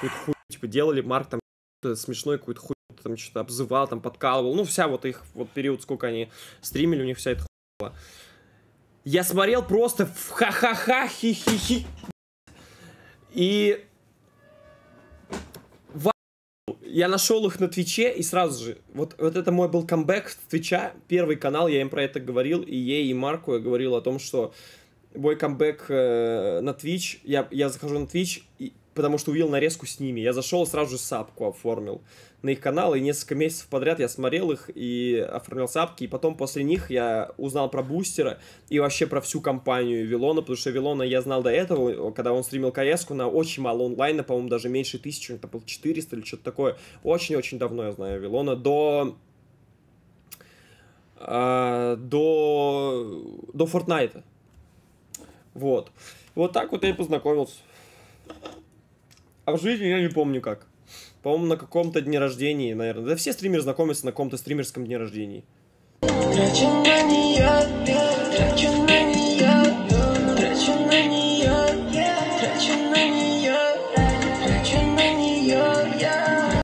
какую-то хуйню, типа, делали, Марк там смешной какую-то хуйню, там что-то обзывал, там подкалывал, ну, вся вот их, вот период, сколько они стримили, у них вся эта хуйня Я смотрел просто в ха-ха-ха, хи-хи-хи, и я нашел их на Твиче, и сразу же, вот, вот это мой был камбэк с Твича, первый канал, я им про это говорил, и ей, и Марку я говорил о том, что мой камбэк э, на Твич, я, я захожу на Твич, потому что увидел нарезку с ними. Я зашел сразу же сапку оформил на их канал, и несколько месяцев подряд я смотрел их и оформил сапки, и потом после них я узнал про Бустера и вообще про всю компанию Вилона, потому что Вилона я знал до этого, когда он стримил кс на очень мало онлайна, по-моему, даже меньше тысячи, это был 400 или что-то такое. Очень-очень давно я знаю Вилона, до а, до, до Fortnite. Вот. Вот так вот я и познакомился. А в жизни я не помню как. По-моему, на каком-то дне рождения, наверное. Да все стримеры знакомятся на каком-то стримерском дне рождения.